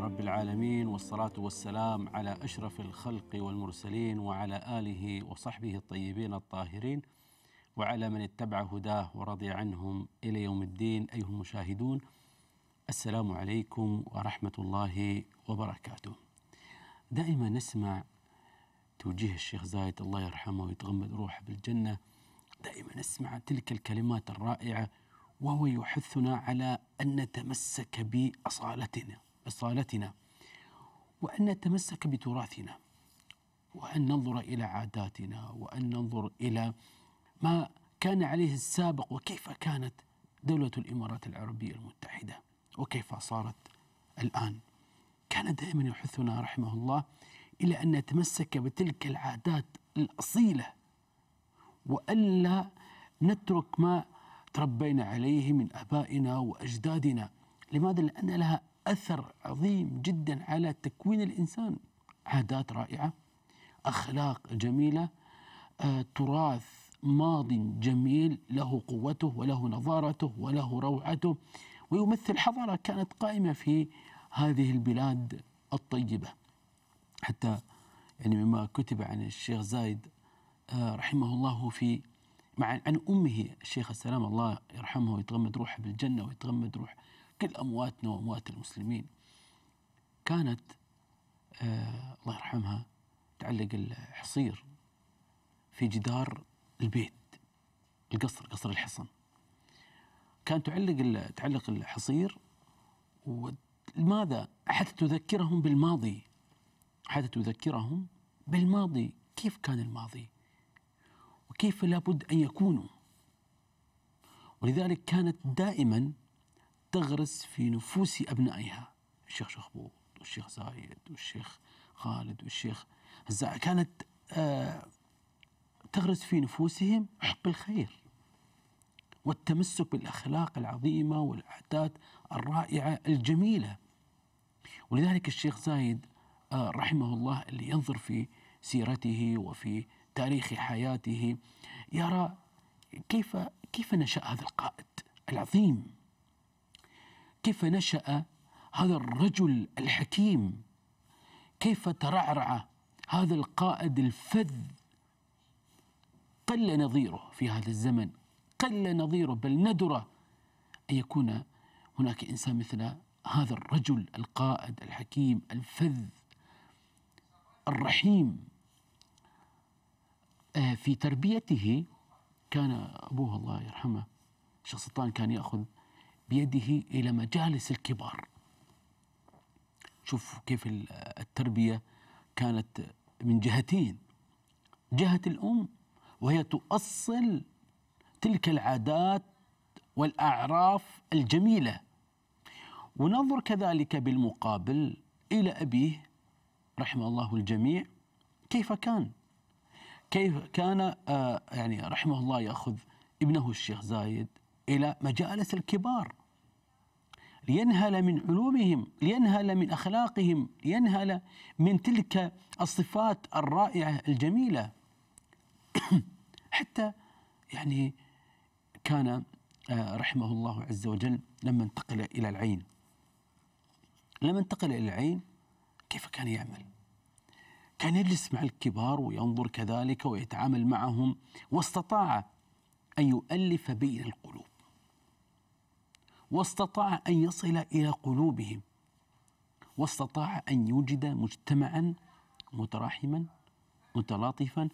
رب العالمين والصلاة والسلام على أشرف الخلق والمرسلين وعلى آله وصحبه الطيبين الطاهرين وعلى من اتبع هداه ورضي عنهم إلى يوم الدين أيها المشاهدون السلام عليكم ورحمة الله وبركاته دائما نسمع توجيه الشيخ زايد الله يرحمه ويتغمد روحه بالجنة دائما نسمع تلك الكلمات الرائعة وهو يحثنا على أن نتمسك بأصالتنا أصالتنا وأن نتمسك بتراثنا وأن ننظر إلى عاداتنا وأن ننظر إلى ما كان عليه السابق وكيف كانت دولة الإمارات العربية المتحدة وكيف صارت الآن كان دائما يحثنا رحمه الله إلى أن نتمسك بتلك العادات الأصيلة وألا نترك ما تربينا عليه من أبائنا وأجدادنا لماذا؟ لأن لها أثر عظيم جدا على تكوين الإنسان عادات رائعة أخلاق جميلة آه، تراث ماضي جميل له قوته وله نظارته وله روعته ويمثل حضارة كانت قائمة في هذه البلاد الطيبة حتى يعني مما كتب عن الشيخ زايد آه، رحمه الله في مع عن أمه الشيخة السلام الله يرحمه ويتغمد روحه بالجنة ويتغمد روح كل أمواتنا وأموات المسلمين كانت آه الله يرحمها تعلق الحصير في جدار البيت القصر قصر الحصن كانت تعلق تعلق الحصير ولماذا حتى تذكرهم بالماضي حتى تذكرهم بالماضي كيف كان الماضي وكيف لابد أن يكونوا ولذلك كانت دائما تغرس في نفوس أبنائها الشيخ شخبوط والشيخ زايد والشيخ خالد والشيخ هزاع كانت آه، تغرس في نفوسهم حب الخير والتمسك بالأخلاق العظيمة والعادات الرائعة الجميلة ولذلك الشيخ زايد آه، رحمه الله اللي ينظر في سيرته وفي تاريخ حياته يرى كيف كيف نشأ هذا القائد العظيم كيف نشأ هذا الرجل الحكيم كيف ترعرع هذا القائد الفذ قل نظيره في هذا الزمن قل نظيره بل ندر أن يكون هناك إنسان مثل هذا الرجل القائد الحكيم الفذ الرحيم آه، في تربيته كان أبوه الله يرحمه الشيخ سلطان كان يأخذ بيده إلى مجالس الكبار شوف كيف التربية كانت من جهتين جهة الأم وهي تؤصل تلك العادات والأعراف الجميلة وننظر كذلك بالمقابل إلى أبيه رحمه الله الجميع كيف كان كيف كان آه، يعني رحمه الله يأخذ ابنه الشيخ زايد إلى مجالس الكبار لينهل من علومهم لينهل من أخلاقهم لينهل من تلك الصفات الرائعة الجميلة حتى يعني كان آه، رحمه الله عز وجل لما انتقل إلى العين لما انتقل إلى العين كيف كان يعمل كان يجلس مع الكبار وينظر كذلك ويتعامل معهم واستطاع أن يؤلف بين القلوب واستطاع أن يصل إلى قلوبهم واستطاع أن يوجد مجتمعا متراحما متلاطفا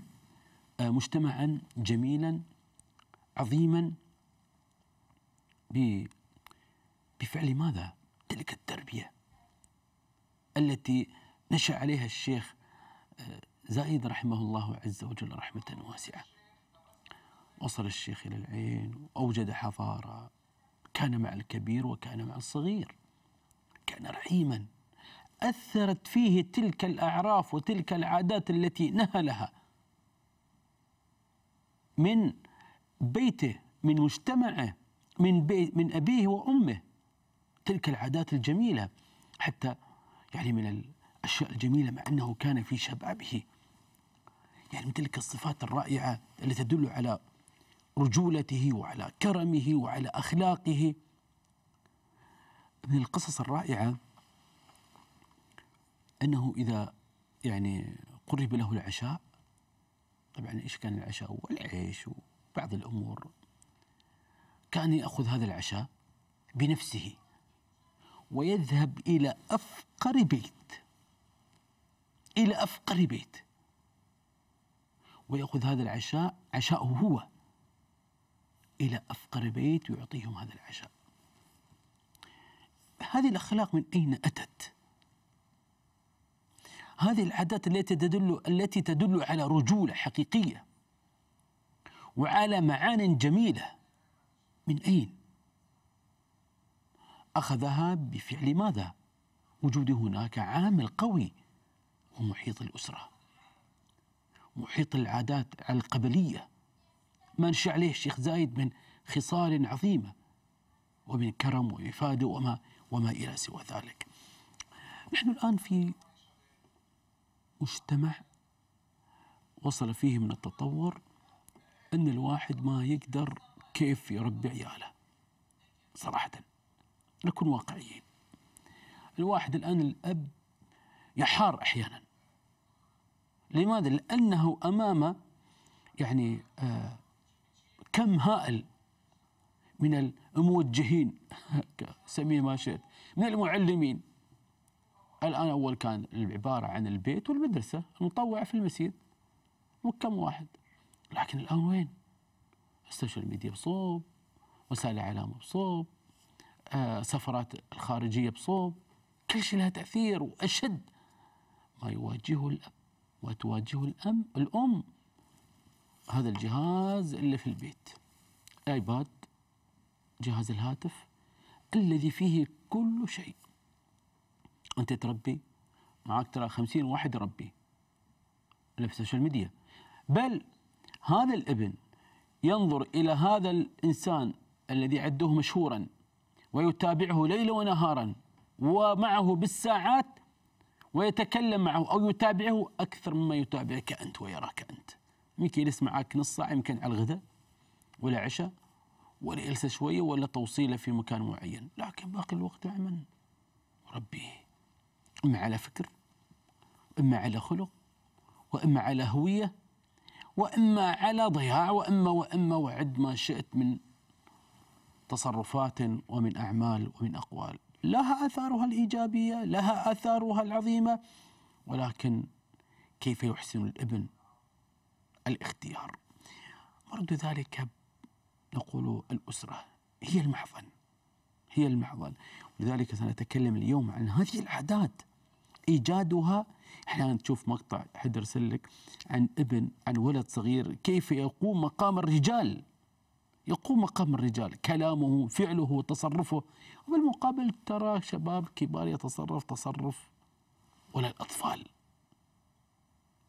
مجتمعا جميلا عظيما بفعل ماذا؟ تلك التربية التي نشأ عليها الشيخ آه، زايد رحمه الله عز وجل رحمة واسعة وصل الشيخ إلى العين وأوجد حضارة كان مع الكبير وكان مع الصغير كان رحيما أثرت فيه تلك الأعراف وتلك العادات التي نهلها من بيته من مجتمعه من بيت من أبيه وأمه تلك العادات الجميلة حتى يعني من الأشياء الجميلة مع أنه كان في شبابه يعني من تلك الصفات الرائعة التي تدل على رجولته وعلى كرمه وعلى أخلاقه من القصص الرائعة أنه إذا يعني قرب له العشاء طبعا إيش كان العشاء والعيش وبعض الأمور كان يأخذ هذا العشاء بنفسه ويذهب إلى أفقر بيت إلى أفقر بيت ويأخذ هذا العشاء عشاءه هو إلى أفقر بيت ويعطيهم هذا العشاء هذه الأخلاق من أين أتت؟ هذه العادات التي تدل التي تدل على رجولة حقيقية وعلى معان جميلة من أين؟ أخذها بفعل ماذا؟ وجود هناك عامل قوي ومحيط الأسرة محيط العادات القبلية منشأ عليه الشيخ زايد من خصال عظيمة ومن كرم وإفادة وما وما إلى سوى ذلك نحن الآن في مجتمع وصل فيه من التطور أن الواحد ما يقدر كيف يربي عياله صراحة نكون واقعيين الواحد الآن الأب يحار أحيانا لماذا؟ لأنه أمام يعني آه كم هائل من الموجهين سميه ما شئت من المعلمين الآن أول كان العبارة عن البيت والمدرسة المطوعة في المسجد وكم واحد لكن الآن وين السوشيال ميديا بصوب وسائل الإعلام بصوب آه سفرات الخارجية بصوب كل شيء لها تأثير وأشد ما يواجهه الأب وتواجهه الأم الأم هذا الجهاز اللي في البيت ايباد جهاز الهاتف الذي فيه كل شيء انت تربي معك ترى خمسين واحد يربي اللي في السوشيال ميديا بل هذا الابن ينظر إلى هذا الإنسان الذي عده مشهورا ويتابعه ليلا ونهارا ومعه بالساعات ويتكلم معه أو يتابعه أكثر مما يتابعك أنت ويراك أنت يمكن يجلس معك نص ساعه يمكن على الغداء ولا عشاء ولا جلسه شويه ولا توصيله في مكان معين لكن باقي الوقت مع من؟ ربيه اما على فكر اما على خلق واما على هويه واما على ضياع واما واما وعد ما شئت من تصرفات ومن اعمال ومن اقوال لها اثارها الايجابيه لها اثارها العظيمه ولكن كيف يحسن الابن الاختيار ورد ذلك نقول الأسرة هي المحضن هي المحضن ولذلك سنتكلم اليوم عن هذه العادات إيجادها أحيانا تشوف مقطع حد أرسل لك عن ابن عن ولد صغير كيف يقوم مقام الرجال يقوم مقام الرجال كلامه فعله تصرفه وبالمقابل ترى شباب كبار يتصرف تصرف ولا الأطفال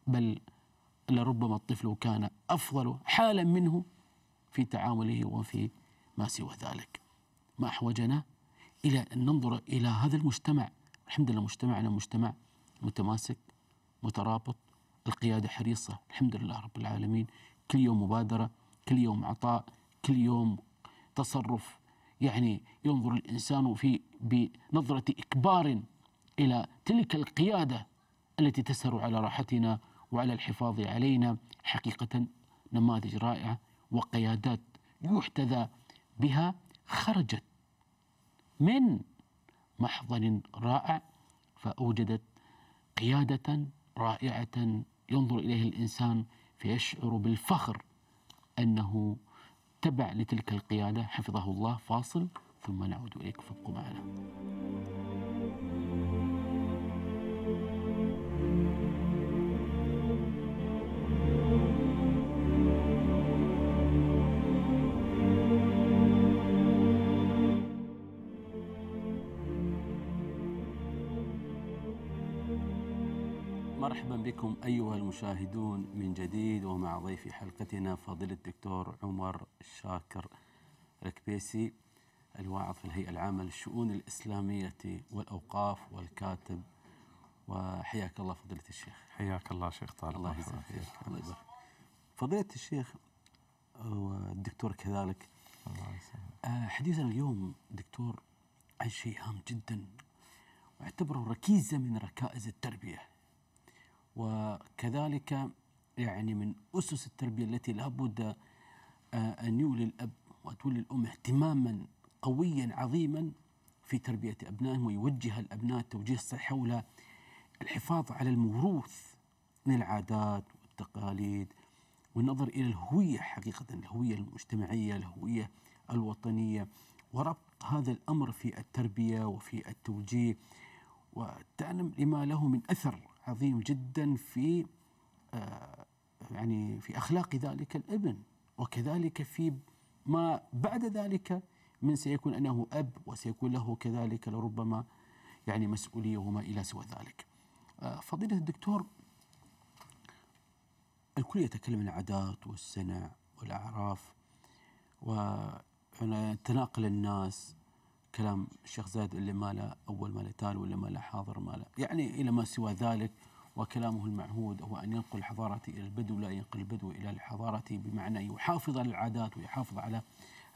بل لربما الطفل كان أفضل حالا منه في تعامله وفي ما سوى ذلك ما أحوجنا إلى أن ننظر إلى هذا المجتمع الحمد لله مجتمعنا مجتمع متماسك مترابط القيادة حريصة الحمد لله رب العالمين كل يوم مبادرة كل يوم عطاء كل يوم تصرف يعني ينظر الإنسان في بنظرة إكبار إلى تلك القيادة التي تسهر على راحتنا وعلى الحفاظ علينا حقيقة نماذج رائعة وقيادات يحتذى بها خرجت من محضن رائع فأوجدت قيادة رائعة ينظر إليه الإنسان فيشعر بالفخر أنه تبع لتلك القيادة حفظه الله فاصل ثم نعود إليك فابقوا معنا بكم أيها المشاهدون من جديد ومع ضيف حلقتنا فضيلة الدكتور عمر الشاكر الكبيسي الواعظ في الهيئة العامة للشؤون الإسلامية والأوقاف والكاتب وحياك الله فضيلة الشيخ حياك الله شيخ طارق الله يسلمك الله يبارك فضيلة الشيخ والدكتور كذلك الله يسلمك آه، حديثنا اليوم دكتور عن شيء هام جدا واعتبره ركيزة من ركائز التربية وكذلك يعني من أسس التربية التي لابد آه، أن يولي الأب وتولي الأم اهتماما قويا عظيما في تربية أبنائهم ويوجه الأبناء توجيه الصحيح حول الحفاظ على الموروث من العادات والتقاليد والنظر إلى الهوية حقيقة الهوية المجتمعية الهوية الوطنية وربط هذا الأمر في التربية وفي التوجيه وتعلم لما له من أثر عظيم جدا في آه، يعني في اخلاق ذلك الابن وكذلك في ما بعد ذلك من سيكون انه اب وسيكون له كذلك لربما يعني مسؤوليه وما الى سوى ذلك. آه، فضيله الدكتور الكل يتكلم عن العادات والسنع والاعراف وتناقل الناس كلام الشيخ زايد اللي ما له أول ما له تالي ولا ما له حاضر ما له يعني إلى ما سوى ذلك وكلامه المعهود هو أن ينقل الحضاره إلى البدو لا ينقل البدو إلى الحضارة بمعنى يحافظ على العادات ويحافظ على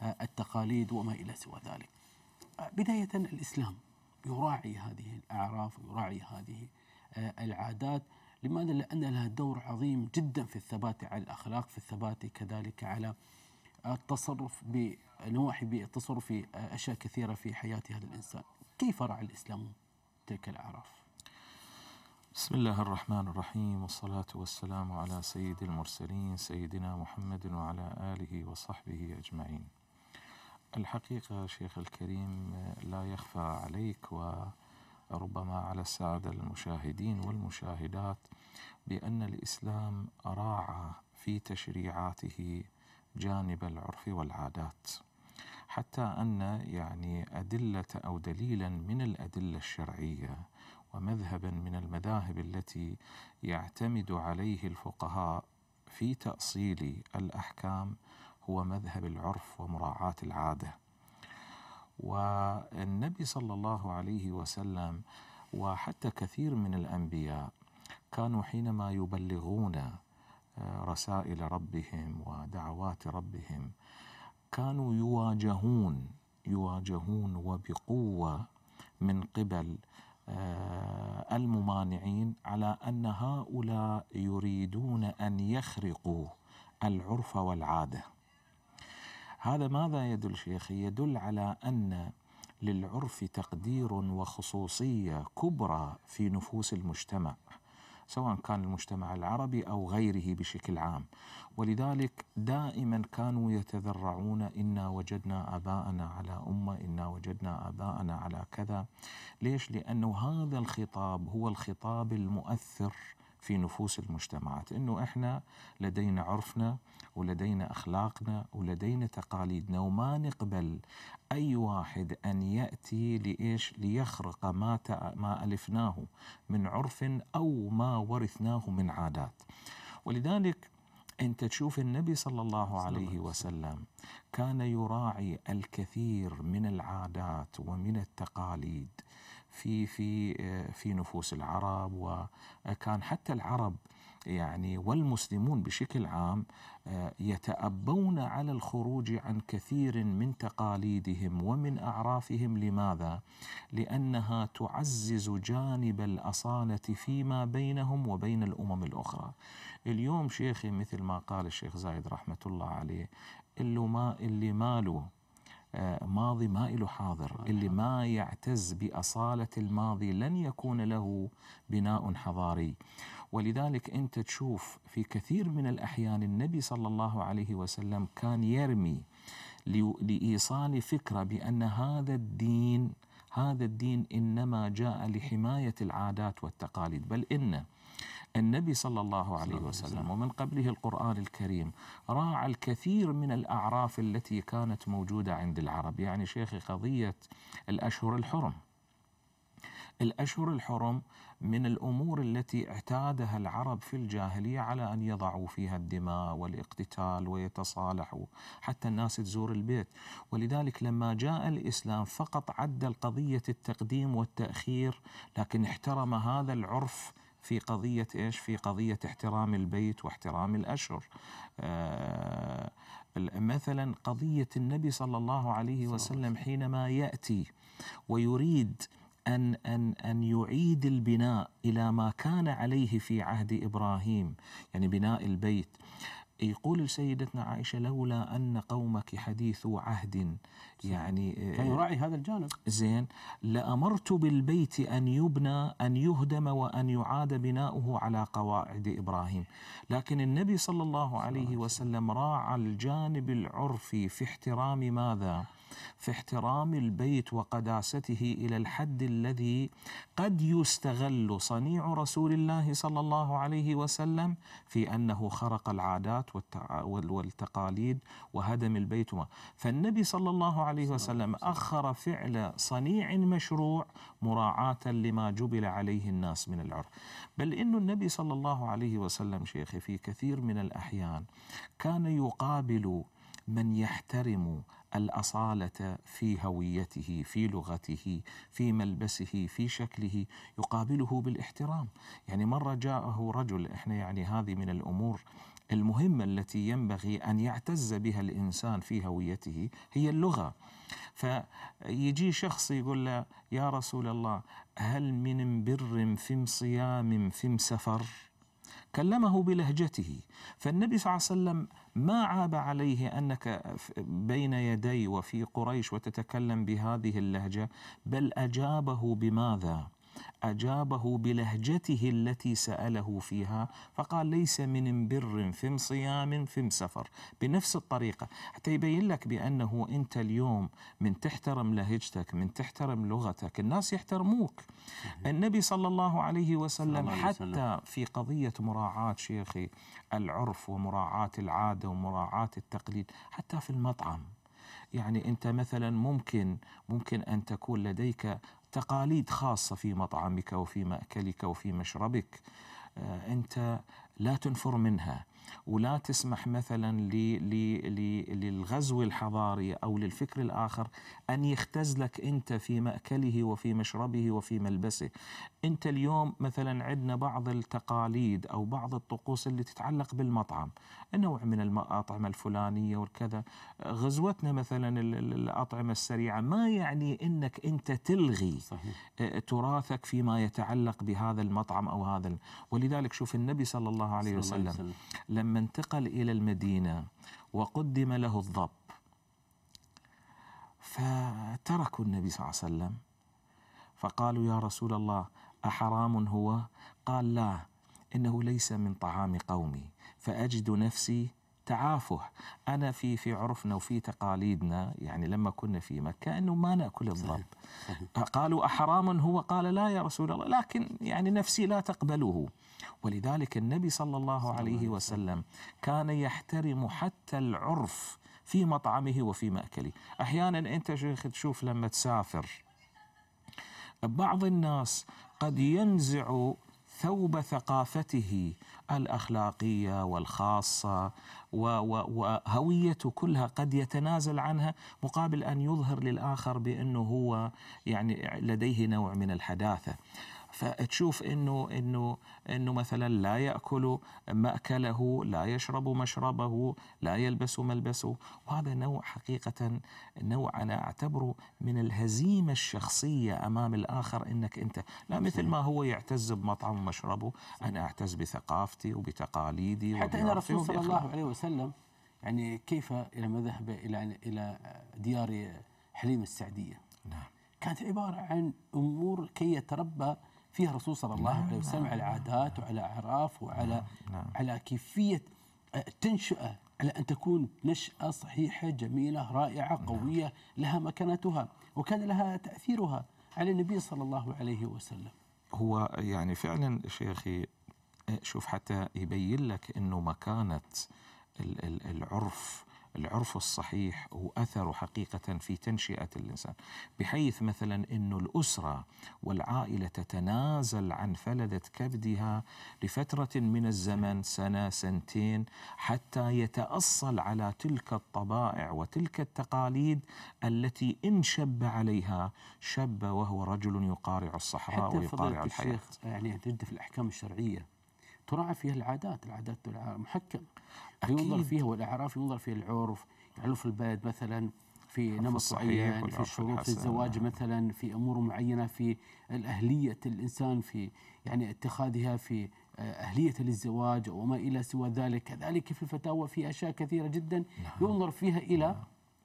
آه، التقاليد وما إلى سوى ذلك آه، بداية الإسلام يراعي هذه الأعراف ويراعي هذه آه، العادات لماذا؟ لأن لها دور عظيم جدا في الثبات على الأخلاق في الثبات كذلك على التصرف بنواحي بالتصرف في أشياء كثيرة في حياة هذا الإنسان كيف رعى الإسلام تلك الأعراف بسم الله الرحمن الرحيم والصلاة والسلام على سيد المرسلين سيدنا محمد وعلى آله وصحبه أجمعين الحقيقة شيخ الكريم لا يخفى عليك وربما على السادة المشاهدين والمشاهدات بأن الإسلام راعى في تشريعاته جانب العرف والعادات حتى ان يعني ادله او دليلا من الادله الشرعيه ومذهبا من المذاهب التي يعتمد عليه الفقهاء في تاصيل الاحكام هو مذهب العرف ومراعاه العاده والنبي صلى الله عليه وسلم وحتى كثير من الانبياء كانوا حينما يبلغون رسائل ربهم ودعوات ربهم كانوا يواجهون يواجهون وبقوه من قبل آه، الممانعين على ان هؤلاء يريدون ان يخرقوا العرف والعاده. هذا ماذا يدل شيخي؟ يدل على ان للعرف تقدير وخصوصيه كبرى في نفوس المجتمع سواء كان المجتمع العربي او غيره بشكل عام ولذلك دائما كانوا يتذرعون انا وجدنا اباءنا على امه انا وجدنا اباءنا على كذا ليش لانه هذا الخطاب هو الخطاب المؤثر في نفوس المجتمعات انه احنا لدينا عرفنا ولدينا اخلاقنا ولدينا تقاليدنا وما نقبل أي واحد أن يأتي لإيش ليخرق ما, ما ألفناه من عرف أو ما ورثناه من عادات ولذلك أنت تشوف النبي صلى الله عليه وسلم كان يراعي الكثير من العادات ومن التقاليد في في آه، في نفوس العرب وكان حتى العرب يعني والمسلمون بشكل عام آه، يتأبون على الخروج عن كثير من تقاليدهم ومن أعرافهم لماذا؟ لأنها تعزز جانب الأصالة فيما بينهم وبين الأمم الأخرى اليوم شيخي مثل ما قال الشيخ زايد رحمة الله عليه اللي, ما اللي ماله آه، ماضي ما له حاضر اللي ما يعتز بأصالة الماضي لن يكون له بناء حضاري ولذلك أنت تشوف في كثير من الأحيان النبي صلى الله عليه وسلم كان يرمي لإيصال فكرة بأن هذا الدين هذا الدين إنما جاء لحماية العادات والتقاليد بل إن النبي صلى الله عليه وسلم ومن قبله القرآن الكريم راعى الكثير من الأعراف التي كانت موجودة عند العرب يعني شيخي قضية الأشهر الحرم الأشهر الحرم من الامور التي اعتادها العرب في الجاهليه على ان يضعوا فيها الدماء والاقتتال ويتصالحوا حتى الناس تزور البيت ولذلك لما جاء الاسلام فقط عدل قضيه التقديم والتاخير لكن احترم هذا العرف في قضية إيش في قضية احترام البيت واحترام الأشهر آه مثلا قضية النبي صلى الله عليه وسلم حينما يأتي ويريد أن أن أن يعيد البناء إلى ما كان عليه في عهد إبراهيم يعني بناء البيت يقول سيدتنا عائشة لولا أن قومك حديث عهد يعني آه، كان يراعي هذا الجانب زين لأمرت بالبيت أن يبنى أن يهدم وأن يعاد بناؤه على قواعد إبراهيم لكن النبي صلى الله عليه وسلم راعى الجانب العرفي في احترام ماذا؟ في احترام البيت وقداسته الى الحد الذي قد يستغل صنيع رسول الله صلى الله عليه وسلم في انه خرق العادات والتقاليد وهدم البيت فالنبي صلى الله عليه وسلم اخر فعل صنيع مشروع مراعاه لما جبل عليه الناس من العرف بل ان النبي صلى الله عليه وسلم شيخي في كثير من الاحيان كان يقابل من يحترم الاصاله في هويته في لغته في ملبسه في شكله يقابله بالاحترام يعني مره جاءه رجل احنا يعني هذه من الامور المهمه التي ينبغي ان يعتز بها الانسان في هويته هي اللغه فيجي شخص يقول له يا رسول الله هل من بر فيم صيام فيم سفر كلمه بلهجته فالنبي صلى الله عليه وسلم ما عاب عليه انك بين يدي وفي قريش وتتكلم بهذه اللهجه بل اجابه بماذا أجابه بلهجته التي سأله فيها فقال ليس من بر فيم صيام فيم سفر بنفس الطريقة حتى يبين لك بأنه أنت اليوم من تحترم لهجتك من تحترم لغتك الناس يحترموك النبي صلى الله عليه وسلم حتى في قضية مراعاة شيخي العرف ومراعاة العادة ومراعاة التقليد حتى في المطعم يعني انت مثلا ممكن ممكن ان تكون لديك تقاليد خاصة في مطعمك وفي مأكلك وفي مشربك آه، أنت لا تنفر منها ولا تسمح مثلا للغزو الحضاري أو للفكر الآخر أن يختزلك أنت في مأكله وفي مشربه وفي ملبسه أنت اليوم مثلا عندنا بعض التقاليد أو بعض الطقوس اللي تتعلق بالمطعم نوع من الأطعمة الفلانية والكذا غزوتنا مثلا الأطعمة السريعة ما يعني أنك أنت تلغي صحيح. تراثك فيما يتعلق بهذا المطعم أو هذا ولذلك شوف النبي صلى الله عليه وسلم لما انتقل إلى المدينة وقدم له الضب فتركوا النبي صلى الله عليه وسلم فقالوا يا رسول الله أحرام هو؟ قال لا إنه ليس من طعام قومي فأجد نفسي التعافه انا في في عرفنا وفي تقاليدنا يعني لما كنا في مكه انه ما ناكل الضب قالوا احرام هو قال لا يا رسول الله لكن يعني نفسي لا تقبله ولذلك النبي صلى الله عليه وسلم كان يحترم حتى العرف في مطعمه وفي مأكله أحيانا أنت شيخ تشوف لما تسافر بعض الناس قد ينزع ثوب ثقافته الاخلاقيه والخاصه وهويته كلها قد يتنازل عنها مقابل ان يظهر للاخر بانه هو يعني لديه نوع من الحداثه. فتشوف انه انه انه مثلا لا ياكل ماكله، لا يشرب مشربه، لا يلبس ملبسه، وهذا نوع حقيقه نوع انا اعتبره من الهزيمه الشخصيه امام الاخر انك انت لا مثل ما هو يعتز بمطعم ومشربه، انا اعتز بثقافتي وبتقاليدي حتى ان الرسول صلى الله عليه وسلم يعني كيف لما ذهب الى الى ديار حليم السعديه نعم كانت عباره عن امور كي يتربى فيها الرسول صلى الله نعم، عليه وسلم نعم، على نعم. عادات وعلى اعراف وعلى على كيفيه التنشئه آه، على ان تكون نشاه صحيحه جميله رائعه قويه لها مكانتها وكان لها تاثيرها على النبي صلى الله عليه وسلم. هو يعني فعلا شيخي آه، شوف حتى يبين لك انه مكانه العرف العرف الصحيح وأثره حقيقة في تنشئة الإنسان بحيث مثلا أن الأسرة والعائلة تتنازل عن فلذة كبدها لفترة من الزمن سنة سنتين حتى يتأصل على تلك الطبائع وتلك التقاليد التي إن شب عليها شب وهو رجل يقارع الصحراء ويقارع الحياة يعني في الأحكام الشرعية تراعى فيها العادات العادات محكمة ينظر فيها والأعراف ينظر فيها العرف في البلد مثلا في نمط معين في الشروط في الزواج مثلا في امور معينه في الاهليه الانسان في يعني اتخاذها في آه، اهليه للزواج وما الى سوى ذلك كذلك في الفتاوى في اشياء كثيره جدا نعم. ينظر فيها الى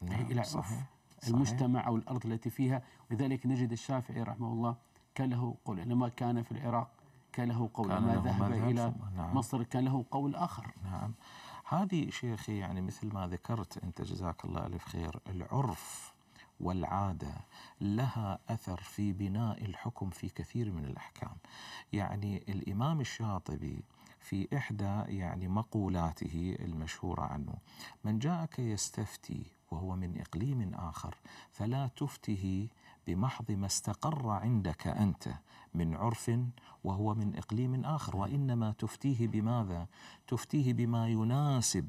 نعم. نعم، الى عرف صحيح. المجتمع او الارض التي فيها ولذلك نجد الشافعي رحمه الله كان له قول انما كان في العراق كان له قول كان ما ذهب إلى نعم. مصر كان له قول آخر نعم هذه شيخي يعني مثل ما ذكرت أنت جزاك الله ألف خير العرف والعاده لها اثر في بناء الحكم في كثير من الاحكام. يعني الامام الشاطبي في احدى يعني مقولاته المشهوره عنه من جاءك يستفتي وهو من اقليم اخر فلا تفته بمحض ما استقر عندك انت من عرف وهو من اقليم اخر وانما تفتيه بماذا تفتيه بما يناسب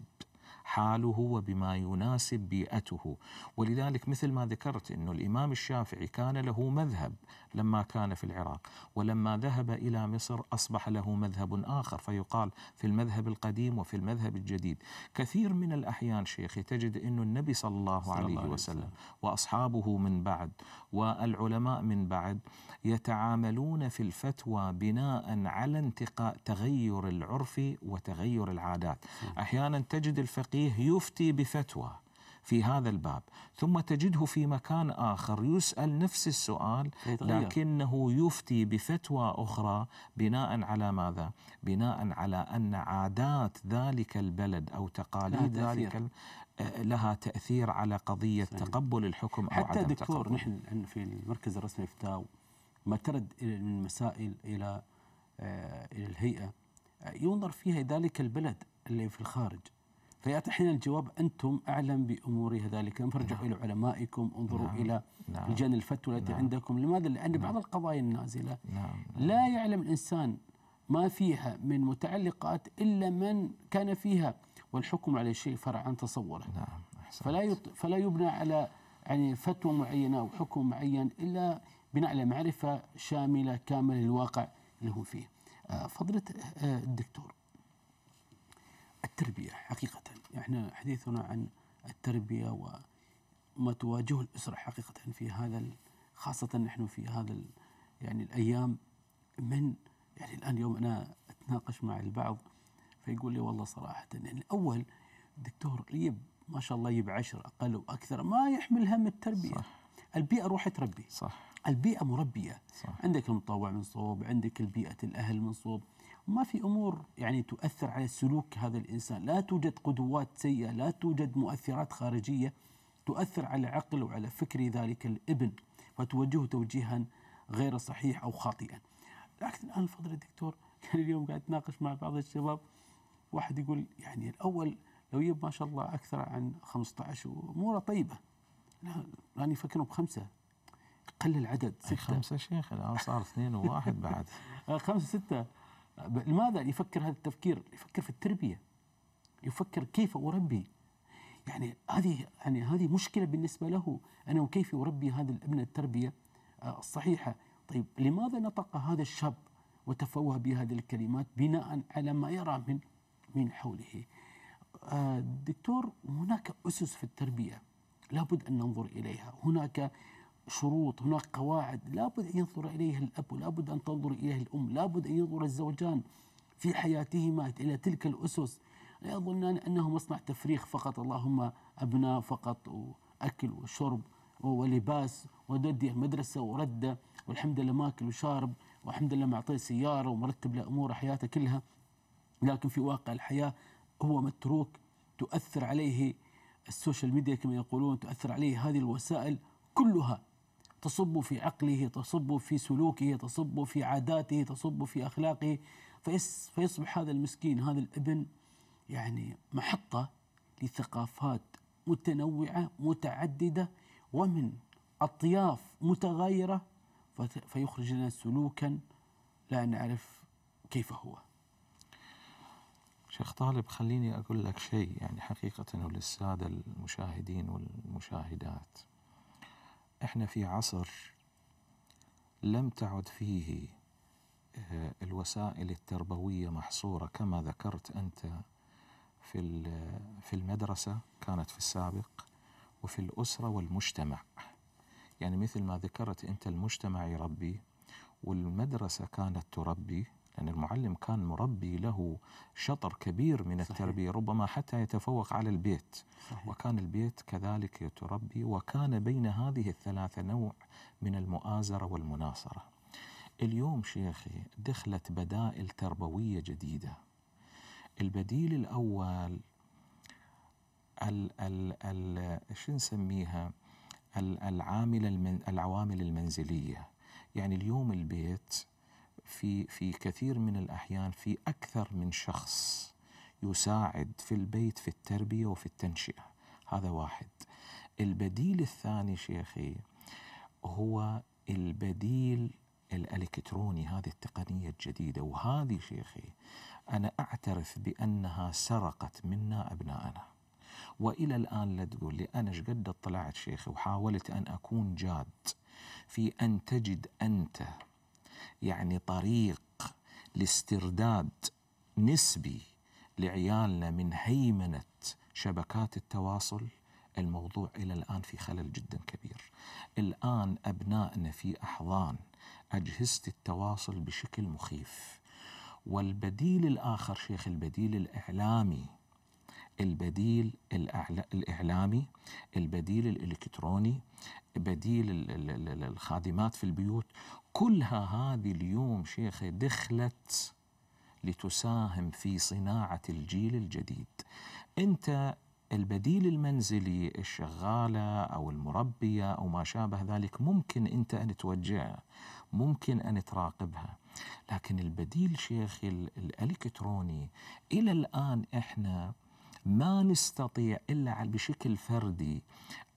حاله وبما يناسب بيئته ولذلك مثل ما ذكرت أن الإمام الشافعي كان له مذهب لما كان في العراق ولما ذهب إلى مصر أصبح له مذهب آخر فيقال في المذهب القديم وفي المذهب الجديد كثير من الأحيان شيخي تجد أن النبي صلى الله عليه وسلم وأصحابه من بعد والعلماء من بعد يتعاملون في الفتوى بناء على انتقاء تغير العرف وتغير العادات أحيانا تجد الفقه فقيه يفتي بفتوى في هذا الباب ثم تجده في مكان آخر يسأل نفس السؤال لكنه يفتي بفتوى أخرى بناء على ماذا؟ بناء على أن عادات ذلك البلد أو تقاليد ذلك لها تأثير على قضية صحيح. تقبل الحكم أو حتى عدم دكتور تقبل. نحن في المركز الرسمي فتاو ما ترد من مسائل إلى آه، إلى الهيئة آه، ينظر فيها ذلك البلد اللي في الخارج فيأتي حين الجواب أنتم أعلم بأمور ذلك فارجعوا نعم. إلى علمائكم انظروا نعم. إلى نعم. لجان الفتوى التي نعم. عندكم لماذا؟ لأن نعم. بعض القضايا النازلة نعم. نعم. لا يعلم الإنسان ما فيها من متعلقات إلا من كان فيها والحكم على الشيء عن تصوره نعم. أحسنت. فلا يط... فلا يبنى على يعني فتوى معينة أو حكم معين إلا بناء على معرفة شاملة كاملة للواقع اللي هو فيه آه، فضلت آه، آه، الدكتور التربية حقيقة احنا حديثنا عن التربية وما تواجهه الأسرة حقيقة في هذا خاصة نحن في هذا يعني الأيام من يعني الآن يوم أنا أتناقش مع البعض فيقول لي والله صراحة يعني أول دكتور يب ما شاء الله يب عشر أقل وأكثر ما يحمل هم التربية صح. البيئة روح تربي صح البيئة مربية صح. عندك المطوع من صوب عندك البيئة الأهل من صوب ما في امور يعني تؤثر على سلوك هذا الانسان، لا توجد قدوات سيئه، لا توجد مؤثرات خارجيه تؤثر على عقل وعلى فكر ذلك الابن فتوجهه توجيها غير صحيح او خاطئا. لكن الان الفضل الدكتور كان اليوم قاعد اتناقش مع بعض الشباب واحد يقول يعني الاول لو يجيب ما شاء الله اكثر عن 15 واموره طيبه. لا راني بخمسه قل العدد سته خمسه شيخ الان صار اثنين وواحد بعد خمسه سته لماذا يفكر هذا التفكير؟ يفكر في التربيه يفكر كيف اربي يعني هذه يعني هذه مشكله بالنسبه له انا كيف اربي هذا الابن التربيه الصحيحه آه، طيب لماذا نطق هذا الشاب وتفوه بهذه الكلمات بناء على ما يرى من من حوله آه، دكتور هناك اسس في التربيه لابد ان ننظر اليها هناك شروط هناك قواعد لابد أن ينظر إليها الأب ولابد أن تنظر إليها الأم لابد أن ينظر الزوجان في حياتهما إلى تلك الأسس لا يظنان أنه مصنع تفريخ فقط اللهم أبناء فقط وأكل وشرب ولباس ودودي المدرسة وردة والحمد لله ماكل وشارب والحمد لله معطيه سيارة ومرتب له أموره حياته كلها لكن في واقع الحياة هو متروك تؤثر عليه السوشيال ميديا كما يقولون تؤثر عليه هذه الوسائل كلها تصب في عقله تصب في سلوكه تصب في عاداته تصب في أخلاقه فيصبح هذا المسكين هذا الابن يعني محطة لثقافات متنوعة متعددة ومن أطياف متغايرة فيخرج لنا سلوكا لا نعرف كيف هو شيخ طالب خليني أقول لك شيء يعني حقيقة وللسادة المشاهدين والمشاهدات احنا في عصر لم تعد فيه آه، الوسائل التربوية محصورة كما ذكرت أنت في في المدرسة كانت في السابق وفي الأسرة والمجتمع يعني مثل ما ذكرت أنت المجتمع يربي والمدرسة كانت تربي يعني المعلم كان مربي له شطر كبير من صحيح. التربية ربما حتى يتفوق على البيت صحيح. وكان البيت كذلك يتربي وكان بين هذه الثلاثة نوع من المؤازرة والمناصرة اليوم شيخي دخلت بدائل تربوية جديدة البديل الأول ال ال ال شو نسميها العامل العوامل المنزلية يعني اليوم البيت في في كثير من الاحيان في اكثر من شخص يساعد في البيت في التربيه وفي التنشئه هذا واحد البديل الثاني شيخي هو البديل الالكتروني هذه التقنيه الجديده وهذه شيخي انا اعترف بانها سرقت منا ابنائنا والى الان لا تقول لي انا قد اطلعت شيخي وحاولت ان اكون جاد في ان تجد انت يعني طريق لاسترداد نسبي لعيالنا من هيمنه شبكات التواصل الموضوع الى الان في خلل جدا كبير. الان ابنائنا في احضان اجهزه التواصل بشكل مخيف. والبديل الاخر شيخ البديل الاعلامي البديل الاعلامي، البديل الالكتروني، بديل الخادمات في البيوت كلها هذه اليوم شيخي دخلت لتساهم في صناعة الجيل الجديد أنت البديل المنزلي الشغالة أو المربية أو ما شابه ذلك ممكن أنت أن توجهها ممكن أن تراقبها لكن البديل شيخي الإلكتروني إلى الآن إحنا ما نستطيع إلا بشكل فردي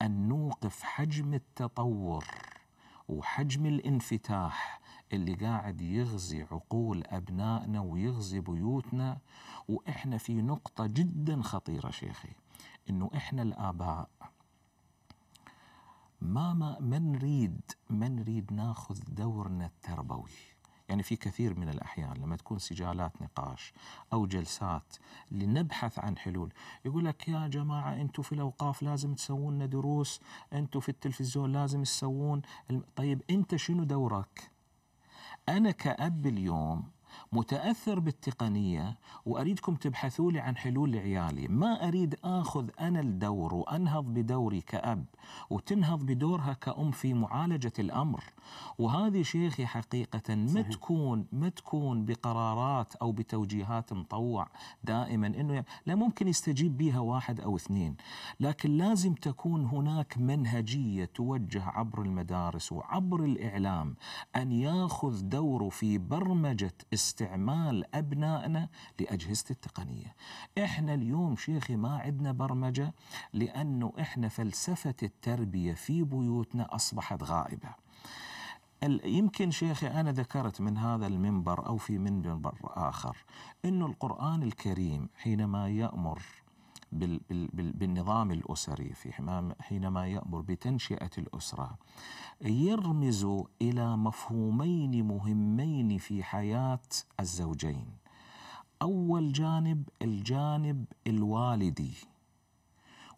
أن نوقف حجم التطور وحجم الانفتاح اللي قاعد يغزي عقول أبنائنا ويغزي بيوتنا وإحنا في نقطة جدا خطيرة شيخي إنه إحنا الآباء ما ما من نريد ما نريد ناخذ دورنا التربوي يعني في كثير من الأحيان لما تكون سجالات نقاش أو جلسات لنبحث عن حلول يقول لك يا جماعة أنتم في الأوقاف لازم تسوون لنا دروس أنتم في التلفزيون لازم تسوون طيب أنت شنو دورك أنا كأب اليوم متأثر بالتقنية وأريدكم تبحثوا لي عن حلول لعيالي ما أريد أخذ أنا الدور وأنهض بدوري كأب وتنهض بدورها كأم في معالجة الأمر وهذه شيخي حقيقة ما صحيح. تكون ما تكون بقرارات أو بتوجيهات مطوع دائما أنه يعني لا ممكن يستجيب بها واحد أو اثنين لكن لازم تكون هناك منهجية توجه عبر المدارس وعبر الإعلام أن ياخذ دوره في برمجة استعمال أبنائنا لأجهزة التقنية إحنا اليوم شيخي ما عندنا برمجة لأنه إحنا فلسفة التربية في بيوتنا أصبحت غائبة يمكن شيخي أنا ذكرت من هذا المنبر أو في منبر آخر أنه القرآن الكريم حينما يأمر بالنظام الأسري في حينما يأمر بتنشئة الأسرة يرمز إلى مفهومين مهمين في حياة الزوجين أول جانب الجانب الوالدي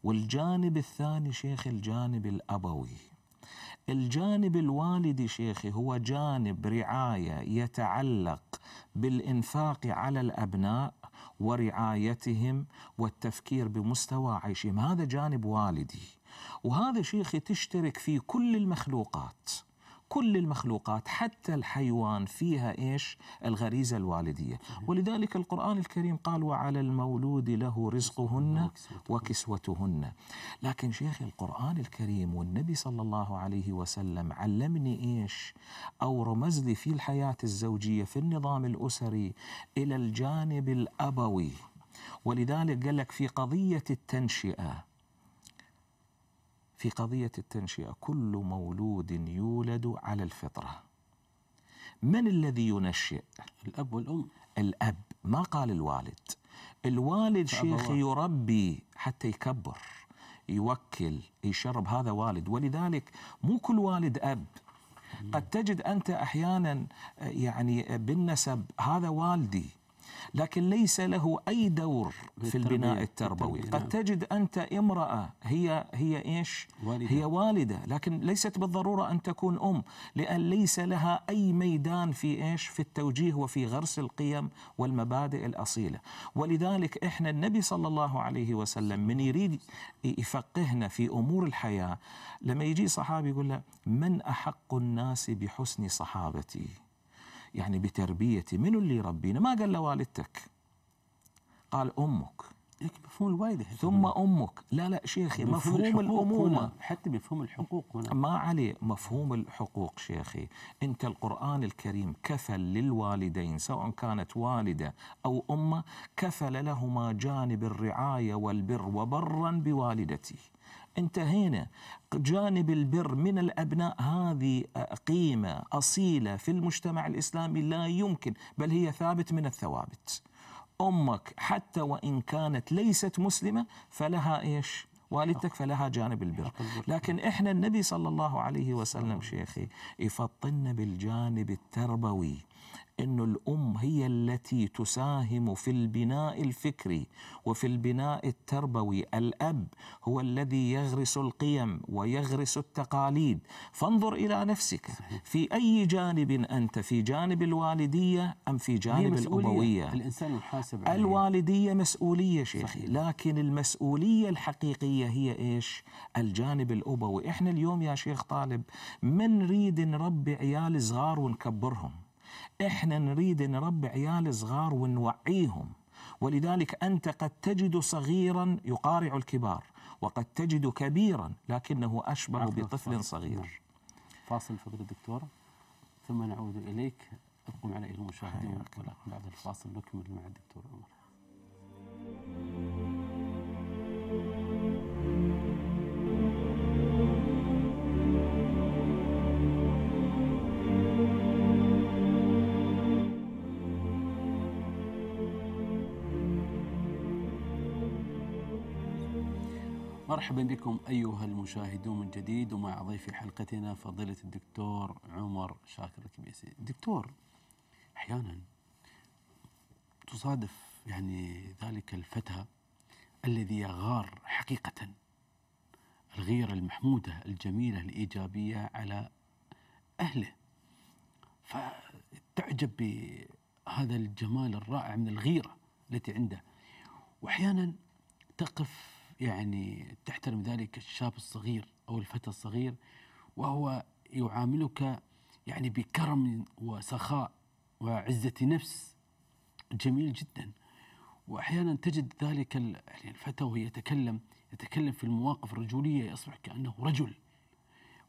والجانب الثاني شيخ الجانب الأبوي الجانب الوالدي شيخي هو جانب رعاية يتعلق بالإنفاق على الأبناء ورعايتهم والتفكير بمستوى عيشهم هذا جانب والدي وهذا شيخي تشترك فيه كل المخلوقات كل المخلوقات حتى الحيوان فيها ايش؟ الغريزه الوالديه، ولذلك القران الكريم قال وعلى المولود له رزقهن وكسوتهن. لكن شيخ القران الكريم والنبي صلى الله عليه وسلم علمني ايش؟ او رمز لي في الحياه الزوجيه في النظام الاسري الى الجانب الابوي. ولذلك قال لك في قضيه التنشئه في قضية التنشئة كل مولود يولد على الفطرة من الذي ينشئ؟ الأب والأم الأب ما قال الوالد الوالد شيخ يربي حتى يكبر يوكل يشرب هذا والد ولذلك مو كل والد أب قد تجد أنت أحيانا يعني بالنسب هذا والدي لكن ليس له أي دور في البناء التربوي نعم. قد تجد أنت امرأة هي هي إيش والدة. هي والدة لكن ليست بالضرورة أن تكون أم لأن ليس لها أي ميدان في إيش في التوجيه وفي غرس القيم والمبادئ الأصيلة ولذلك إحنا النبي صلى الله عليه وسلم من يريد يفقهنا في أمور الحياة لما يجي صحابي يقول له من أحق الناس بحسن صحابتي يعني بتربيتي من اللي يربينا ما قال له والدتك قال امك مفهوم الوالده ثم امك لا لا شيخي مفهوم, مفهوم الامومه حتى مفهوم الحقوق هنا ما عليه مفهوم الحقوق شيخي انت القران الكريم كفل للوالدين سواء كانت والده او امه كفل لهما جانب الرعايه والبر وبرا بوالدته انتهينا جانب البر من الابناء هذه قيمه اصيله في المجتمع الاسلامي لا يمكن بل هي ثابت من الثوابت. امك حتى وان كانت ليست مسلمه فلها ايش؟ والدتك فلها جانب البر لكن احنا النبي صلى الله عليه وسلم شيخي يفطنا بالجانب التربوي أن الأم هي التي تساهم في البناء الفكري وفي البناء التربوي الأب هو الذي يغرس القيم ويغرس التقاليد فانظر إلى نفسك في أي جانب أنت في جانب الوالدية أم في جانب الأبوية الإنسان يحاسب الوالدية مسؤولية شيخي لكن المسؤولية الحقيقية هي إيش الجانب الأبوي إحنا اليوم يا شيخ طالب من نريد نربي عيال صغار ونكبرهم احنا نريد نربي عيال صغار ونوعيهم ولذلك انت قد تجد صغيرا يقارع الكبار وقد تجد كبيرا لكنه اشبه بطفل صغير نعم. فاصل فضل الدكتور ثم نعود اليك معنا على المشاهدين بعد الفاصل نكمل مع الدكتور عمر مرحبا بكم أيها المشاهدون من جديد ومع ضيف حلقتنا فضيلة الدكتور عمر شاكر الكبيسي دكتور أحيانا تصادف يعني ذلك الفتى الذي يغار حقيقة الغيرة المحمودة الجميلة الإيجابية على أهله فتعجب بهذا الجمال الرائع من الغيرة التي عنده وأحيانا تقف يعني تحترم ذلك الشاب الصغير أو الفتى الصغير وهو يعاملك يعني بكرم وسخاء وعزة نفس جميل جدا وأحيانا تجد ذلك يعني الفتى وهو يتكلم يتكلم في المواقف الرجولية يصبح كأنه رجل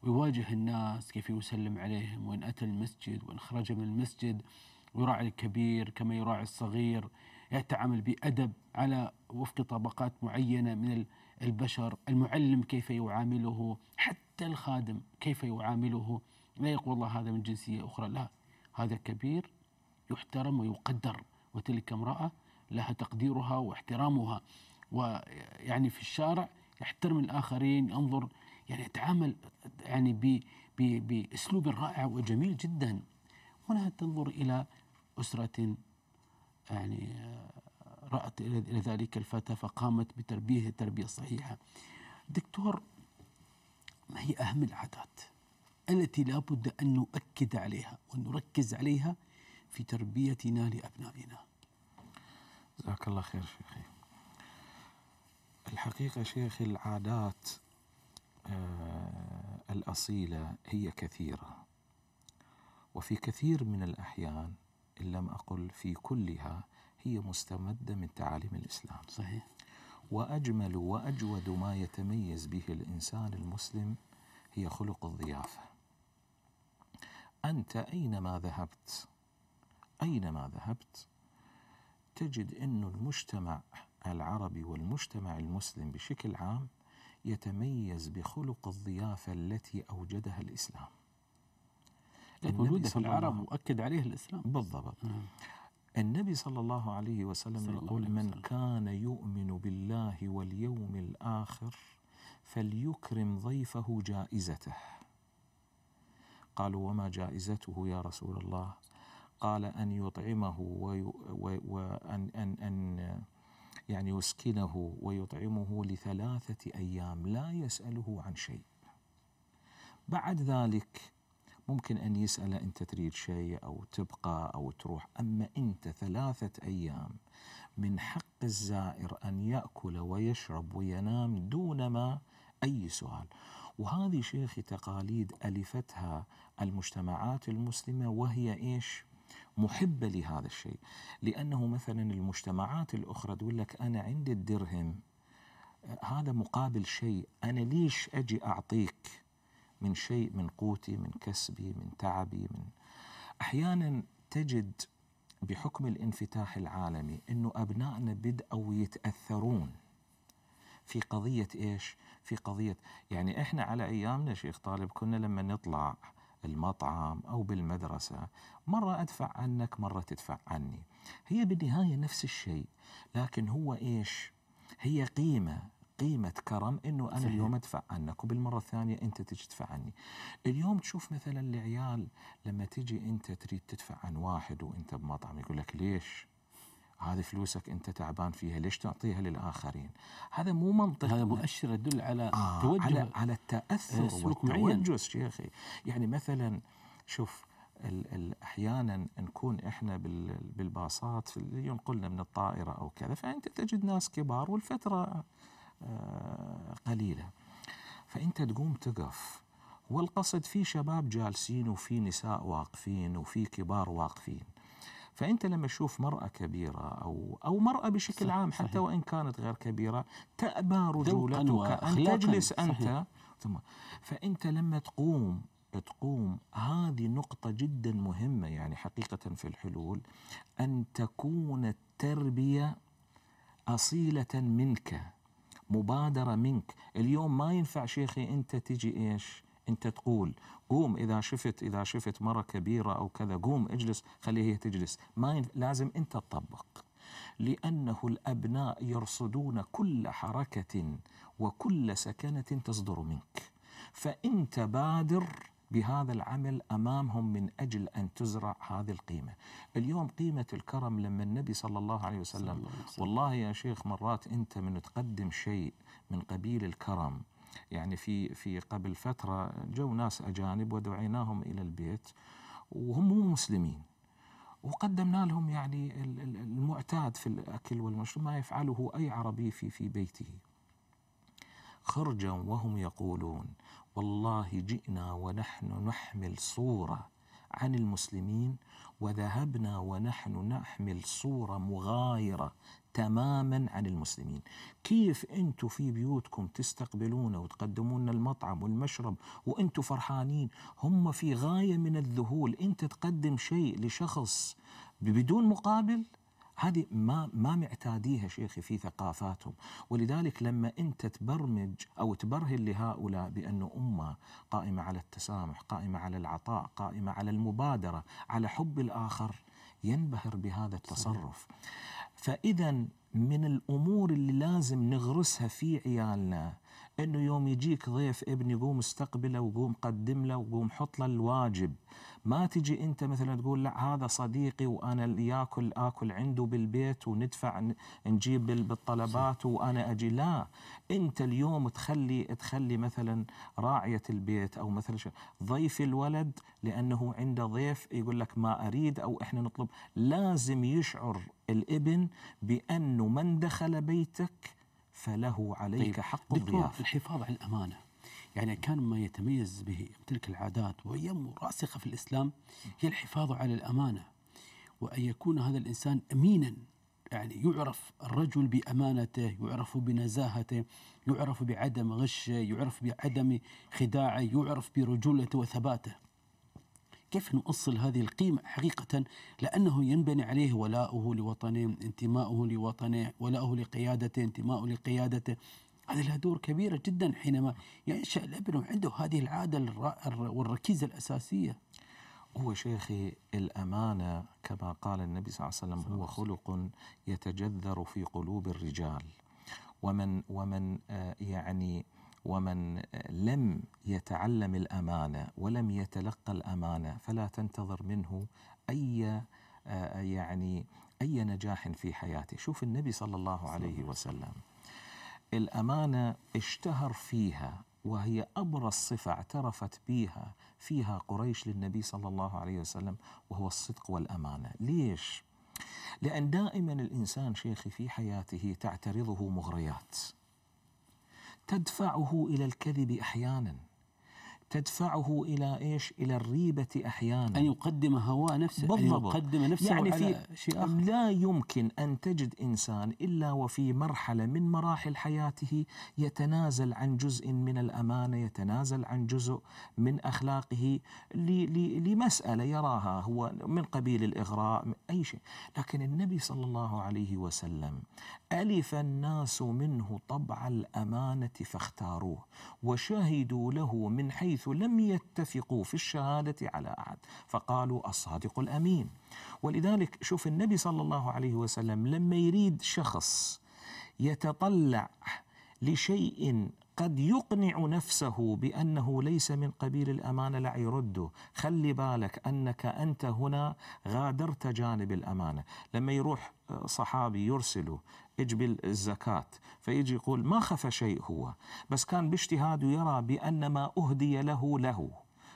ويواجه الناس كيف يسلم عليهم وإن أتى المسجد وإن خرج من المسجد ويراعي الكبير كما يراعي الصغير يتعامل بأدب على وفق طبقات معينة من البشر المعلم كيف يعامله حتى الخادم كيف يعامله لا يقول الله هذا من جنسية أخرى لا هذا كبير يحترم ويقدر وتلك امرأة لها تقديرها واحترامها ويعني في الشارع يحترم الآخرين ينظر يعني يتعامل يعني ب ب بأسلوب رائع وجميل جدا هنا تنظر إلى أسرة يعني آه، رأت إلى ذلك الفتى فقامت بتربيه التربية الصحيحة دكتور ما هي أهم العادات التي لا بد أن نؤكد عليها ونركز عليها في تربيتنا لأبنائنا جزاك الله خير شيخي الحقيقة شيخي العادات آه، الأصيلة هي كثيرة وفي كثير من الأحيان إن لم أقل في كلها هي مستمدة من تعاليم الإسلام صحيح وأجمل وأجود ما يتميز به الإنسان المسلم هي خلق الضيافة أنت أينما ذهبت أينما ذهبت تجد أن المجتمع العربي والمجتمع المسلم بشكل عام يتميز بخلق الضيافة التي أوجدها الإسلام لكن في العرب وأكد عليه الإسلام بالضبط النبي صلى الله عليه وسلم يقول من كان يؤمن بالله واليوم الآخر فليكرم ضيفه جائزته قالوا وما جائزته يا رسول الله قال أن يطعمه وأن أن أن يعني يسكنه ويطعمه لثلاثة أيام لا يسأله عن شيء بعد ذلك ممكن أن يسأل أنت تريد شيء أو تبقى أو تروح أما أنت ثلاثة أيام من حق الزائر أن يأكل ويشرب وينام دون ما أي سؤال وهذه شيخي تقاليد ألفتها المجتمعات المسلمة وهي إيش محبة لهذا الشيء لأنه مثلا المجتمعات الأخرى تقول لك أنا عندي الدرهم هذا مقابل شيء أنا ليش أجي أعطيك من شيء من قوتي من كسبي من تعبي من احيانا تجد بحكم الانفتاح العالمي انه ابنائنا بداوا يتاثرون في قضيه ايش؟ في قضيه يعني احنا على ايامنا شيخ طالب كنا لما نطلع المطعم او بالمدرسه مره ادفع عنك مره تدفع عني هي بالنهايه نفس الشيء لكن هو ايش؟ هي قيمه قيمة كرم أنه أنا صحيح. اليوم أدفع عنك وبالمرة الثانية أنت تجي تدفع عني اليوم تشوف مثلا العيال لما تجي أنت تريد تدفع عن واحد وأنت بمطعم يقول لك ليش هذه فلوسك انت تعبان فيها ليش تعطيها للاخرين هذا مو منطق هذا مؤشر يدل على آه توجه على على التاثر والتوجس شيخي يعني مثلا شوف ال ال احيانا نكون احنا بالباصات اللي ينقلنا من الطائره او كذا فانت تجد ناس كبار والفتره آه، قليلة فأنت تقوم تقف والقصد في شباب جالسين وفي نساء واقفين وفي كبار واقفين فانت لما تشوف مراه كبيره او او مراه بشكل صحيح عام حتى صحيح. وان كانت غير كبيره تابى رجولتك ان تجلس صحيح. انت ثم فانت لما تقوم تقوم هذه نقطة جدا مهمة يعني حقيقة في الحلول أن تكون التربية أصيلة منك مبادرة منك اليوم ما ينفع شيخي أنت تجي إيش أنت تقول قوم إذا شفت إذا شفت مرة كبيرة أو كذا قوم اجلس خليها هي تجلس ما ينفع. لازم أنت تطبق لأنه الأبناء يرصدون كل حركة وكل سكنة تصدر منك فأنت بادر بهذا العمل امامهم من اجل ان تزرع هذه القيمه. اليوم قيمه الكرم لما النبي صلى الله عليه وسلم والله يا شيخ مرات انت من تقدم شيء من قبيل الكرم يعني في في قبل فتره جو ناس اجانب ودعيناهم الى البيت وهم مو مسلمين وقدمنا لهم يعني المعتاد في الاكل والمشروب ما يفعله اي عربي في في بيته خرجا وهم يقولون والله جئنا ونحن نحمل صورة عن المسلمين وذهبنا ونحن نحمل صورة مغايرة تماما عن المسلمين كيف أنتم في بيوتكم تستقبلونا وتقدمون المطعم والمشرب وأنتم فرحانين هم في غاية من الذهول أنت تقدم شيء لشخص بدون مقابل هذه ما ما معتاديها شيخي في ثقافاتهم ولذلك لما انت تبرمج او تبرهن لهؤلاء بانه امه قائمه على التسامح، قائمه على العطاء، قائمه على المبادره، على حب الاخر ينبهر بهذا التصرف. فاذا من الامور اللي لازم نغرسها في عيالنا انه يوم يجيك ضيف ابني قوم استقبله وقوم قدم له وقوم حط له الواجب ما تجي انت مثلا تقول لا هذا صديقي وانا ياكل اكل عنده بالبيت وندفع نجيب بالطلبات وانا اجي لا انت اليوم تخلي تخلي مثلا راعيه البيت او مثلا ضيف الولد لانه عنده ضيف يقول لك ما اريد او احنا نطلب لازم يشعر الابن بانه من دخل بيتك فله عليك طيب حق الضيافة الحفاظ على الأمانة يعني كان ما يتميز به تلك العادات وهي راسخة في الإسلام هي الحفاظ على الأمانة وأن يكون هذا الإنسان أمينا يعني يعرف الرجل بأمانته يعرف بنزاهته يعرف بعدم غشه يعرف بعدم خداعه يعرف برجولته وثباته كيف نؤصل هذه القيمة حقيقة لأنه ينبني عليه ولاؤه لوطنه انتماؤه لوطنه ولاؤه لقيادته انتماؤه لقيادته هذا لها دور كبيرة جدا حينما ينشأ الابن عنده هذه العادة والركيزة الأساسية هو شيخي الأمانة كما قال النبي صلى الله عليه وسلم هو خلق يتجذر في قلوب الرجال ومن ومن آه، يعني ومن لم يتعلم الامانه ولم يتلقى الامانه فلا تنتظر منه اي آه، يعني اي نجاح في حياته، شوف النبي صلى الله عليه وسلم الامانه اشتهر فيها وهي ابرز صفه اعترفت بها فيها قريش للنبي صلى الله عليه وسلم وهو الصدق والامانه، ليش؟ لأن دائما الإنسان شيخي في حياته تعترضه مغريات تدفعه الى الكذب احيانا تدفعه الى ايش؟ الى الريبه احيانا ان يقدم هواه نفسه بالضبط. ان يقدم نفسه يعني في شيء آخر. لا يمكن ان تجد انسان الا وفي مرحله من مراحل حياته يتنازل عن جزء من الامانه، يتنازل عن جزء من اخلاقه لمساله يراها هو من قبيل الاغراء من اي شيء، لكن النبي صلى الله عليه وسلم الف الناس منه طبع الامانه فاختاروه وشهدوا له من حيث حيث لم يتفقوا في الشهادة على أحد فقالوا الصادق الأمين ولذلك شوف النبي صلى الله عليه وسلم لما يريد شخص يتطلع لشيء قد يقنع نفسه بأنه ليس من قبيل الأمانة لا يرده خلي بالك أنك أنت هنا غادرت جانب الأمانة لما يروح آه، صحابي يرسله اجبل الزكاة فيجي يقول ما خفى شيء هو بس كان باجتهاده يرى بأن ما أهدي له له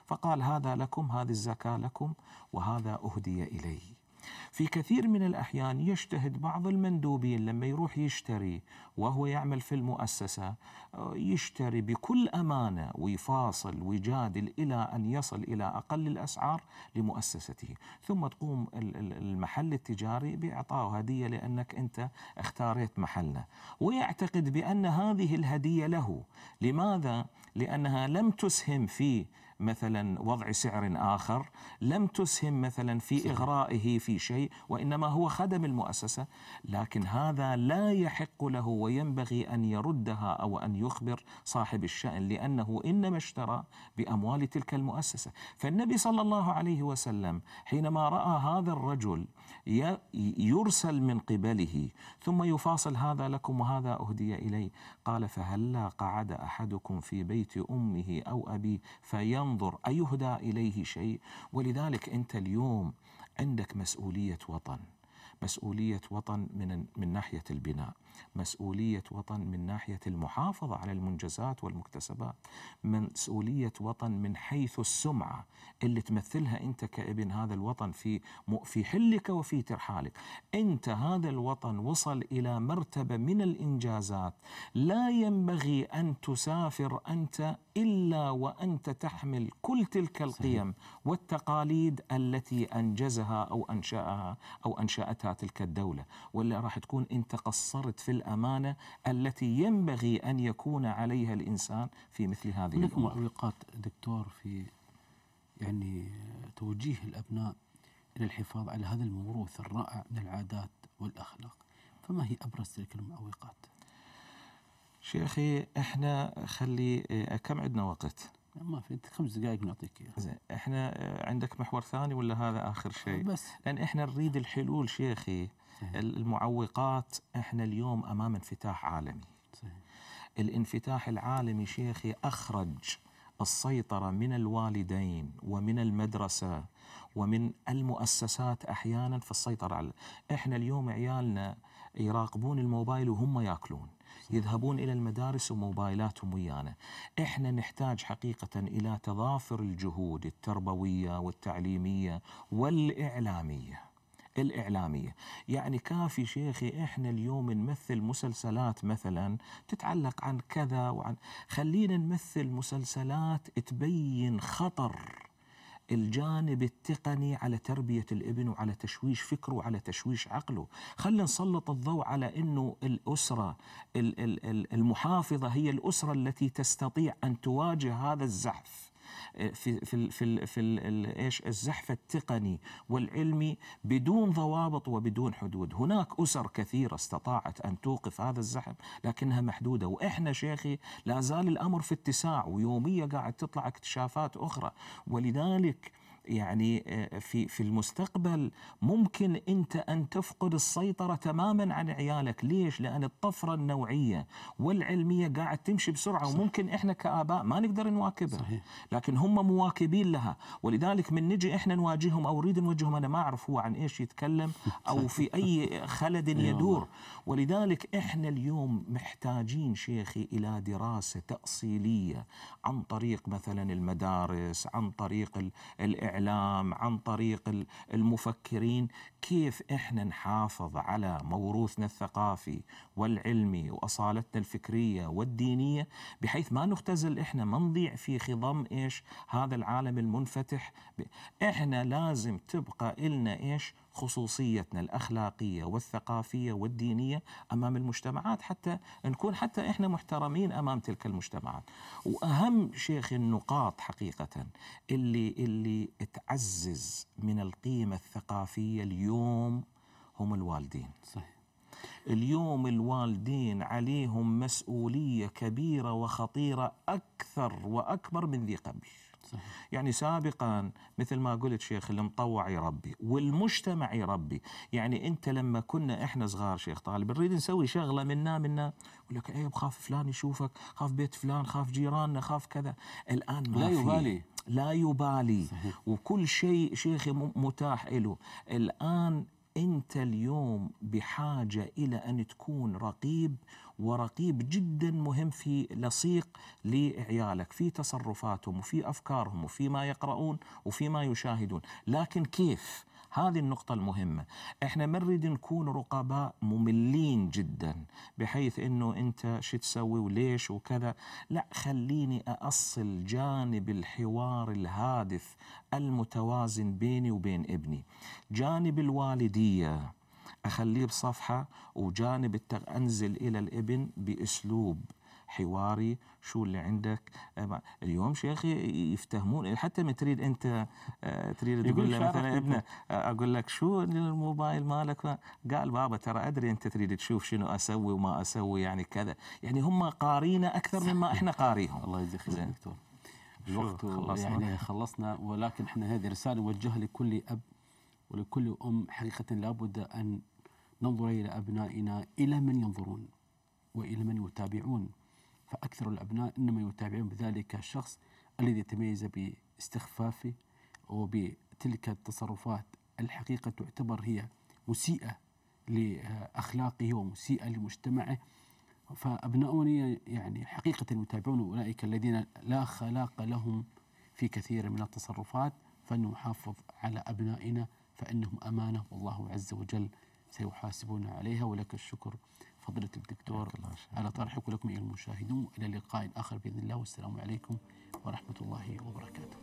فقال هذا لكم هذه الزكاة لكم وهذا أهدي إليه في كثير من الأحيان يجتهد بعض المندوبين لما يروح يشتري وهو يعمل في المؤسسة آه، يشتري بكل أمانة ويفاصل ويجادل إلى أن يصل إلى أقل الأسعار لمؤسسته ثم تقوم المحل التجاري بإعطائه هدية لأنك أنت اختاريت محلنا ويعتقد بأن هذه الهدية له لماذا؟ لأنها لم تسهم في مثلا وضع سعر آخر لم تسهم مثلا في إغرائه في شيء وإنما هو خدم المؤسسة لكن هذا لا يحق له وينبغي أن يردها أو أن يخبر صاحب الشأن لأنه إنما اشترى بأموال تلك المؤسسة فالنبي صلى الله عليه وسلم حينما رأى هذا الرجل يرسل من قبله ثم يفاصل هذا لكم وهذا أهدي إلي قال فهلا قعد أحدكم في بيت أمه أو أبيه فينظر ينظر أيهدى إليه شيء ولذلك أنت اليوم عندك مسؤولية وطن مسؤولية وطن من, من ناحية البناء مسؤولية وطن من ناحية المحافظة على المنجزات والمكتسبات مسؤولية وطن من حيث السمعة اللي تمثلها أنت كابن هذا الوطن في في حلك وفي ترحالك أنت هذا الوطن وصل إلى مرتبة من الإنجازات لا ينبغي أن تسافر أنت إلا وأنت تحمل كل تلك القيم والتقاليد التي أنجزها أو أنشأها أو أنشأتها تلك الدولة ولا راح تكون أنت قصرت في الأمانة التي ينبغي أن يكون عليها الإنسان في مثل هذه هناك معوقات دكتور في يعني توجيه الأبناء إلى الحفاظ على هذا الموروث الرائع من العادات والأخلاق فما هي أبرز تلك المعوقات؟ شيخي احنا خلي اه كم عندنا وقت؟ ما في خمس دقائق نعطيك اياها زين احنا آه، عندك محور ثاني ولا هذا اخر شيء؟ بس لان احنا نريد الحلول شيخي المعوقات احنا اليوم امام انفتاح عالمي صحيح. الانفتاح العالمي شيخي اخرج السيطره من الوالدين ومن المدرسه ومن المؤسسات احيانا في السيطره على احنا اليوم عيالنا يراقبون الموبايل وهم ياكلون يذهبون الى المدارس وموبايلاتهم ويانا احنا نحتاج حقيقه الى تضافر الجهود التربويه والتعليميه والاعلاميه الإعلامية يعني كافي شيخي إحنا اليوم نمثل مسلسلات مثلا تتعلق عن كذا وعن خلينا نمثل مسلسلات تبين خطر الجانب التقني على تربية الابن وعلى تشويش فكره وعلى تشويش عقله خلينا نسلط الضوء على أنه الأسرة المحافظة هي الأسرة التي تستطيع أن تواجه هذا الزحف في في في, في ايش الزحف التقني والعلمي بدون ضوابط وبدون حدود هناك اسر كثيره استطاعت ان توقف هذا الزحف لكنها محدوده واحنا شيخي لا زال الامر في اتساع ويوميا قاعد تطلع اكتشافات اخرى ولذلك يعني آه، في في المستقبل ممكن انت ان تفقد السيطره تماما عن عيالك، ليش؟ لان الطفره النوعيه والعلميه قاعد تمشي بسرعه صح. وممكن احنا كاباء ما نقدر نواكبها صحيح. لكن هم مواكبين لها، ولذلك من نجي احنا نواجههم او نريد نوجههم انا ما اعرف هو عن ايش يتكلم او في اي خلد يدور، ولذلك احنا اليوم محتاجين شيخي الى دراسه تاصيليه عن طريق مثلا المدارس، عن طريق الإعلام الاعلام عن طريق المفكرين كيف احنا نحافظ على موروثنا الثقافي والعلمي واصالتنا الفكريه والدينيه بحيث ما نختزل احنا ما نضيع في خضم ايش هذا العالم المنفتح احنا لازم تبقى النا ايش خصوصيتنا الاخلاقيه والثقافيه والدينيه امام المجتمعات حتى نكون حتى احنا محترمين امام تلك المجتمعات. واهم شيخ النقاط حقيقه اللي اللي تعزز من القيمه الثقافيه اليوم هم الوالدين. صحيح. اليوم الوالدين عليهم مسؤوليه كبيره وخطيره اكثر واكبر من ذي قبل. صحيح. يعني سابقا مثل ما قلت شيخ المطوع يربي والمجتمع يربي يعني انت لما كنا احنا صغار شيخ طالب نريد نسوي شغله منا منا يقول لك ايه بخاف فلان يشوفك خاف بيت فلان خاف جيراننا خاف كذا الان ما لا يبالي لا يبالي صحيح. وكل شيء شيخي متاح له الآن انت اليوم بحاجه الى ان تكون رقيب ورقيب جدا مهم في لصيق لعيالك في تصرفاتهم وفي افكارهم وفي ما يقرؤون وفي ما يشاهدون لكن كيف هذه النقطة المهمة احنا ما نريد نكون رقباء مملين جدا بحيث انه انت شو تسوي وليش وكذا لا خليني أأصل جانب الحوار الهادف المتوازن بيني وبين ابني جانب الوالدية أخليه بصفحة وجانب التغ... أنزل إلى الابن بأسلوب حواري شو اللي عندك آه، اليوم شيخ يفتهمون حتى ما تريد انت آه، تريد تقول له مثلا ابنه آه، اقول لك شو الموبايل مالك قال بابا ترى ادري انت تريد تشوف شنو اسوي وما اسوي يعني كذا يعني هم قارينا اكثر مما احنا قاريهم الله يجزيك خير دكتور الوقت خلصنا. يعني خلصنا ولكن احنا هذه رساله نوجهها لكل اب ولكل ام حقيقه لابد ان ننظر الى ابنائنا الى من ينظرون والى من يتابعون فأكثر الأبناء إنما يتابعون بذلك الشخص الذي تميز باستخفافه وبتلك التصرفات الحقيقة تعتبر هي مسيئة لأخلاقه ومسيئة لمجتمعه فأبناؤنا يعني حقيقة يتابعون أولئك الذين لا خلاق لهم في كثير من التصرفات فلنحافظ على أبنائنا فإنهم أمانة والله عز وجل سيحاسبون عليها ولك الشكر فضيلة الدكتور على طرحك ولكم أيها المشاهدون إلى لقاء آخر بإذن الله والسلام عليكم ورحمة الله وبركاته